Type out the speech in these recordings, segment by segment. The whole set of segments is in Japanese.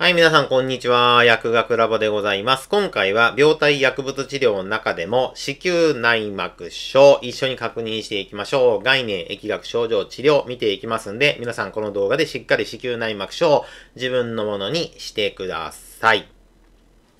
はい、皆さん、こんにちは。薬学ラボでございます。今回は、病態薬物治療の中でも、子宮内膜症、一緒に確認していきましょう。概念、疫学、症状、治療、見ていきますんで、皆さん、この動画でしっかり子宮内膜症自分のものにしてください。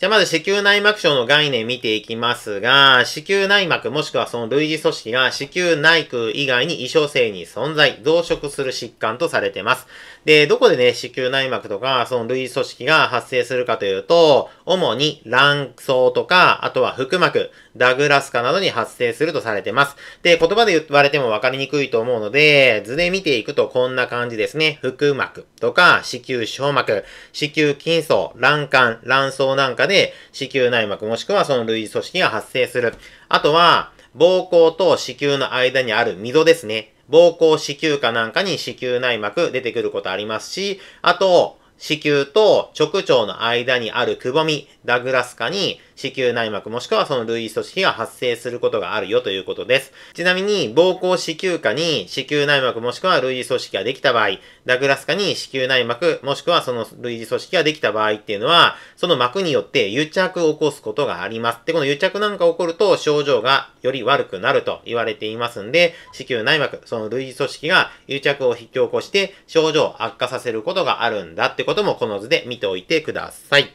じゃあまず子宮内膜症の概念見ていきますが、子宮内膜もしくはその類似組織が子宮内腔以外に異常性に存在、増殖する疾患とされています。で、どこでね、子宮内膜とかその類似組織が発生するかというと、主に卵巣とか、あとは腹膜、ダグラス化などに発生するとされています。で、言葉で言われても分かりにくいと思うので、図で見ていくとこんな感じですね。腹膜とか子宮小膜、子宮筋層、卵管、卵巣なんかでで子宮内膜もしくはその類似組織が発生する。あとは、膀胱と子宮の間にある溝ですね。膀胱子宮下なんかに子宮内膜出てくることありますし、あと、子宮と直腸の間にあるくぼみ、ダグラス化に子宮内膜もしくはその類似組織が発生することがあるよということです。ちなみに、膀胱子宮下に子宮内膜もしくは類似組織ができた場合、ダグラス下に子宮内膜もしくはその類似組織ができた場合っていうのは、その膜によって癒着を起こすことがあります。で、この癒着なんか起こると症状がより悪くなると言われていますんで、子宮内膜、その類似組織が癒着を引き起こして症状を悪化させることがあるんだってこともこの図で見ておいてください。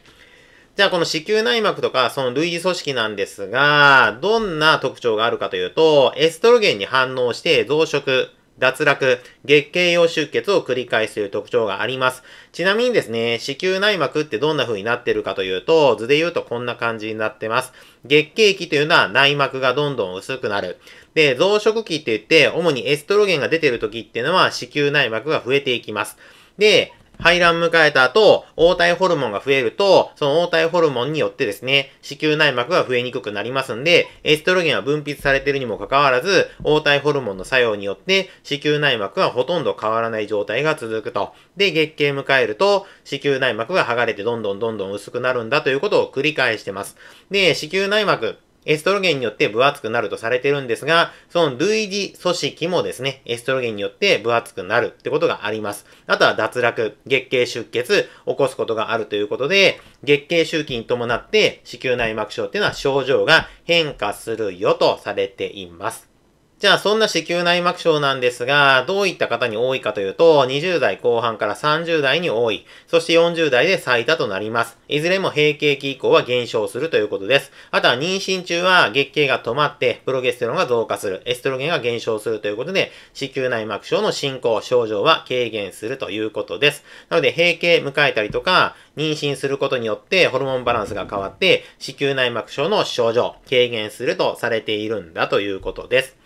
じゃあこの子宮内膜とかその類似組織なんですが、どんな特徴があるかというと、エストロゲンに反応して増殖、脱落、月経用出血を繰り返すという特徴があります。ちなみにですね、子宮内膜ってどんな風になってるかというと、図で言うとこんな感じになってます。月経期というのは内膜がどんどん薄くなる。で、増殖期って言って、主にエストロゲンが出てる時っていうのは子宮内膜が増えていきます。で、排卵迎えた後、黄体ホルモンが増えると、その黄体ホルモンによってですね、子宮内膜が増えにくくなりますんで、エストロゲンは分泌されているにもかかわらず、黄体ホルモンの作用によって、子宮内膜はほとんど変わらない状態が続くと。で、月経迎えると、子宮内膜が剥がれてどんどんどんどん薄くなるんだということを繰り返してます。で、子宮内膜、エストロゲンによって分厚くなるとされてるんですが、その類似組織もですね、エストロゲンによって分厚くなるってことがあります。あとは脱落、月経出血、起こすことがあるということで、月経周期に伴って子宮内膜症っていうのは症状が変化するよとされています。じゃあ、そんな子宮内膜症なんですが、どういった方に多いかというと、20代後半から30代に多い、そして40代で最多となります。いずれも閉経期以降は減少するということです。あとは妊娠中は月経が止まって、プロゲステロンが増加する、エストロゲンが減少するということで、子宮内膜症の進行、症状は軽減するということです。なので、閉経迎えたりとか、妊娠することによってホルモンバランスが変わって、子宮内膜症の症状、軽減するとされているんだということです。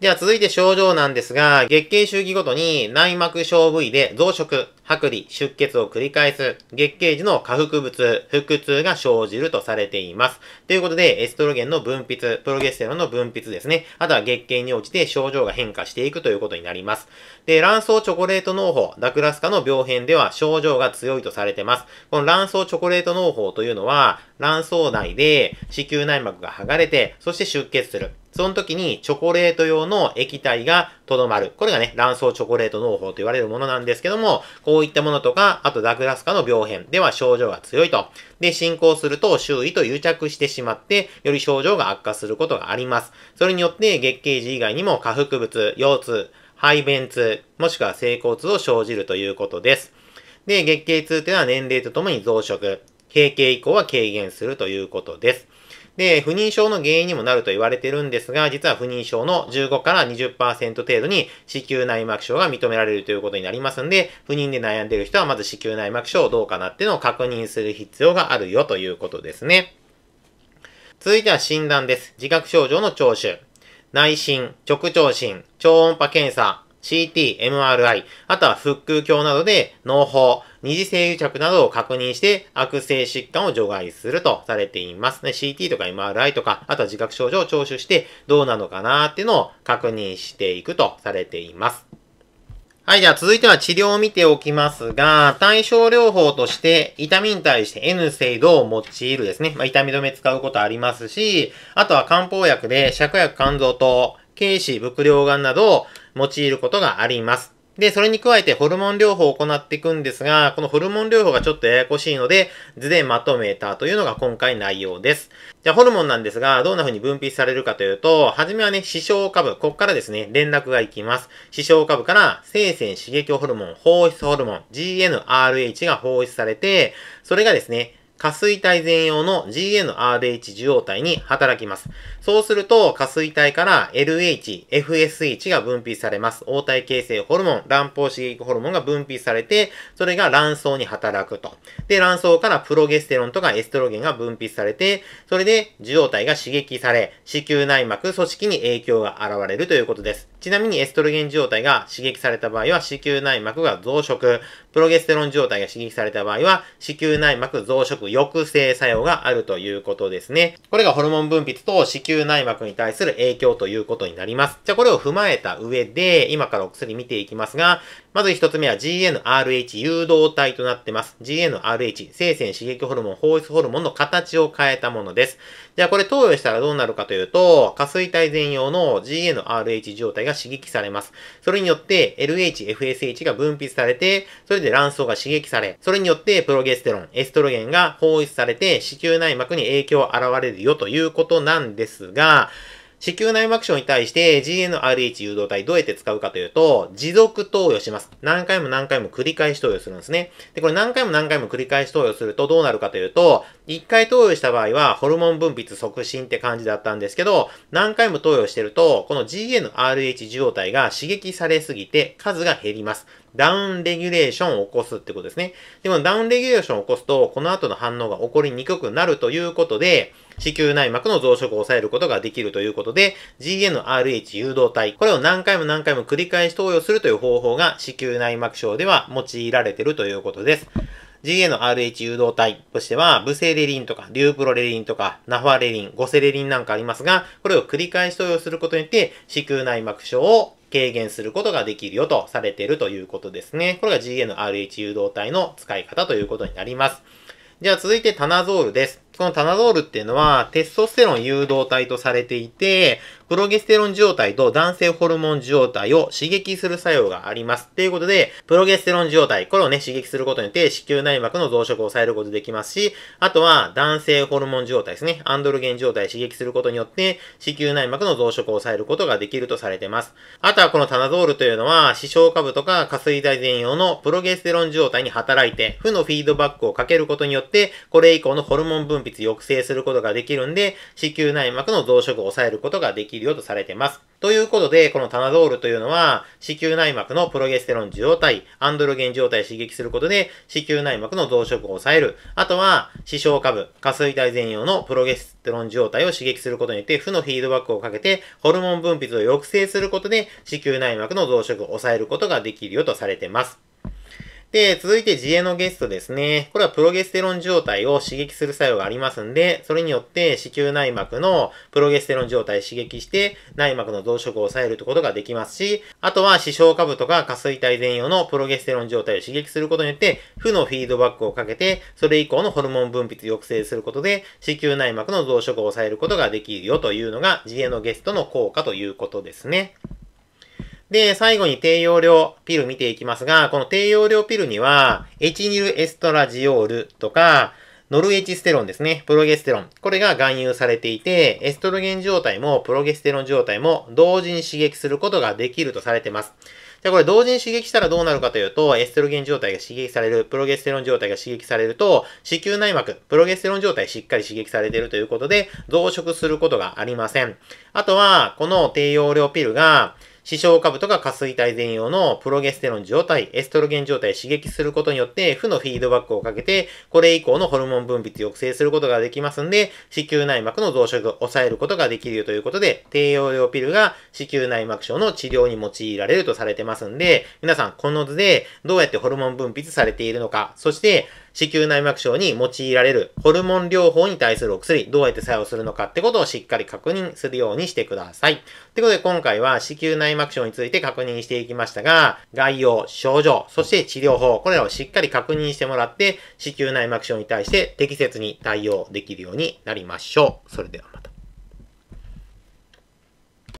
では続いて症状なんですが、月経周期ごとに内膜小部位で増殖、剥離、出血を繰り返す、月経時の下腹部腹痛が生じるとされています。ということで、エストロゲンの分泌、プロゲステロンの分泌ですね。あとは月経に応じて症状が変化していくということになります。で、卵巣チョコレート農法、ダクラスカの病変では症状が強いとされてます。この卵巣チョコレート農法というのは、卵巣内で子宮内膜が剥がれて、そして出血する。その時にチョコレート用の液体がとどまる。これがね、卵巣チョコレート農法と言われるものなんですけども、こういったものとか、あとダグラス化の病変では症状が強いと。で、進行すると周囲と癒着してしまって、より症状が悪化することがあります。それによって月経時以外にも下腹部腰痛、排便痛、もしくは性交痛を生じるということです。で、月経痛というのは年齢とともに増殖、経験以降は軽減するということです。で、不妊症の原因にもなると言われてるんですが、実は不妊症の15から20%程度に子宮内膜症が認められるということになりますんで、不妊で悩んでる人はまず子宮内膜症どうかなっていうのを確認する必要があるよということですね。続いては診断です。自覚症状の聴取。内診、直聴診、超音波検査、CT、MRI、あとは腹腔鏡などで脳胞、二次性癒着などを確認して悪性疾患を除外するとされています。ね、CT とか MRI とか、あとは自覚症状を聴取してどうなのかなっていうのを確認していくとされています。はい、じゃあ続いては治療を見ておきますが、対症療法として痛みに対して N 制度を用いるですね。まあ、痛み止め使うことありますし、あとは漢方薬で芍薬肝臓と軽視、伏量眼などを用いることがあります。で、それに加えてホルモン療法を行っていくんですが、このホルモン療法がちょっとややこしいので、図でまとめたというのが今回内容です。じゃあ、ホルモンなんですが、どんな風に分泌されるかというと、はじめはね、視床下部、ここからですね、連絡がいきます。視床下部から生鮮刺激ホルモン、放出ホルモン、GNRH が放出されて、それがですね、下垂体全容の GNRH 受容体に働きます。そうすると、下垂体から LH、FSH が分泌されます。応体形成ホルモン、卵胞刺激ホルモンが分泌されて、それが卵巣に働くと。で、卵巣からプロゲステロンとかエストロゲンが分泌されて、それで受容体が刺激され、子宮内膜組織に影響が現れるということです。ちなみにエストロゲン状態が刺激された場合は子宮内膜が増殖、プロゲステロン状態が刺激された場合は子宮内膜増殖抑制作用があるということですね。これがホルモン分泌と子宮内膜に対する影響ということになります。じゃあこれを踏まえた上で、今からお薬見ていきますが、まず一つ目は GNRH 誘導体となってます。GNRH、生鮮刺激ホルモン、放出ホルモンの形を変えたものです。じゃあこれ投与したらどうなるかというと、下垂体全容の GNRH 状態がが刺激されます。それによって LH、FSH が分泌されて、それで卵巣が刺激され、それによってプロゲステロン、エストロゲンが放出されて、子宮内膜に影響を現れるよということなんですが、子宮内膜症に対して GnRH 誘導体どうやって使うかというと、持続投与します。何回も何回も繰り返し投与するんですね。で、これ何回も何回も繰り返し投与するとどうなるかというと、1回投与した場合はホルモン分泌促進って感じだったんですけど、何回も投与してると、この GnRH 受容体が刺激されすぎて数が減ります。ダウンレギュレーションを起こすってことですね。で、もダウンレギュレーションを起こすと、この後の反応が起こりにくくなるということで、子宮内膜の増殖を抑えることができるということで、GnRH 誘導体、これを何回も何回も繰り返し投与するという方法が子宮内膜症では用いられているということです。GA の RH 誘導体としては、ブセレリンとか、リュープロレリンとか、ナファレリン、ゴセレリンなんかありますが、これを繰り返し投与することによって、子宮内膜症を軽減することができるよとされているということですね。これが GA の RH 誘導体の使い方ということになります。じゃあ続いてタナゾールです。このタナゾールっていうのは、テストステロン誘導体とされていて、プロゲステロン状態と男性ホルモン状態を刺激する作用があります。ということで、プロゲステロン状態、これをね、刺激することによって子宮内膜の増殖を抑えることできますし、あとは男性ホルモン状態ですね、アンドルゲン状態を刺激することによって、子宮内膜の増殖を抑えることができるとされています。あとはこのタナゾールというのは、視床下部とか下垂体前用のプロゲステロン状態に働いて、負のフィードバックをかけることによって、これ以降のホルモン分泌抑制することができるんで、子宮内膜の増殖を抑えることができるるようとされています。ということで、このタナドールというのは、子宮内膜のプロゲステロン受容体、アンドロゲン受容体を刺激することで、子宮内膜の増殖を抑える。あとは、視床下部、下垂体前葉のプロゲステロン受容体を刺激することによって、負のフィードバックをかけて、ホルモン分泌を抑制することで、子宮内膜の増殖を抑えることができるよとされています。で、続いて自衛のゲストですね。これはプロゲステロン状態を刺激する作用がありますんで、それによって子宮内膜のプロゲステロン状態を刺激して内膜の増殖を抑えるってことができますし、あとは視床下部とか下垂体前葉のプロゲステロン状態を刺激することによって、負のフィードバックをかけて、それ以降のホルモン分泌抑制することで、子宮内膜の増殖を抑えることができるよというのが自衛のゲストの効果ということですね。で、最後に低用量ピル見ていきますが、この低用量ピルには、エチニルエストラジオールとか、ノルエチステロンですね、プロゲステロン。これが含有されていて、エストロゲン状態もプロゲステロン状態も同時に刺激することができるとされてます。じゃあこれ同時に刺激したらどうなるかというと、エストロゲン状態が刺激される、プロゲステロン状態が刺激されると、子宮内膜、プロゲステロン状態しっかり刺激されているということで、増殖することがありません。あとは、この低用量ピルが、視床下部とか下垂体前容のプロゲステロン状態、エストロゲン状態を刺激することによって、負のフィードバックをかけて、これ以降のホルモン分泌抑制することができますんで、子宮内膜の増殖を抑えることができるということで、低用量ピルが子宮内膜症の治療に用いられるとされてますんで、皆さんこの図でどうやってホルモン分泌されているのか、そして、子宮内膜症に用いられるホルモン療法に対するお薬、どうやって作用するのかってことをしっかり確認するようにしてください。ということで今回は子宮内膜症について確認していきましたが、概要、症状、そして治療法、これらをしっかり確認してもらって、子宮内膜症に対して適切に対応できるようになりましょう。それではまた。